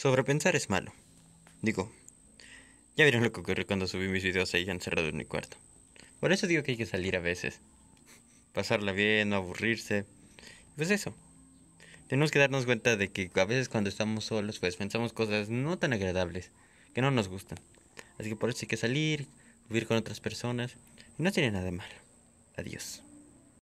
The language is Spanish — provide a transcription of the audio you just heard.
Sobrepensar es malo. Digo, ya vieron lo que ocurrió cuando subí mis videos ahí encerrado en mi cuarto. Por eso digo que hay que salir a veces. Pasarla bien, no aburrirse. Pues eso. Tenemos que darnos cuenta de que a veces cuando estamos solos, pues pensamos cosas no tan agradables, que no nos gustan. Así que por eso hay que salir, vivir con otras personas. Y no tiene nada de malo. Adiós.